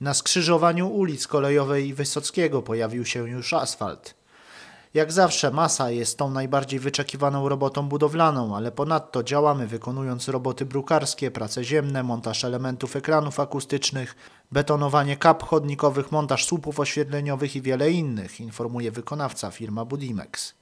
Na skrzyżowaniu ulic Kolejowej i Wysockiego pojawił się już asfalt. Jak zawsze masa jest tą najbardziej wyczekiwaną robotą budowlaną, ale ponadto działamy wykonując roboty brukarskie, prace ziemne, montaż elementów ekranów akustycznych, betonowanie kap chodnikowych, montaż słupów oświetleniowych i wiele innych, informuje wykonawca firma Budimex.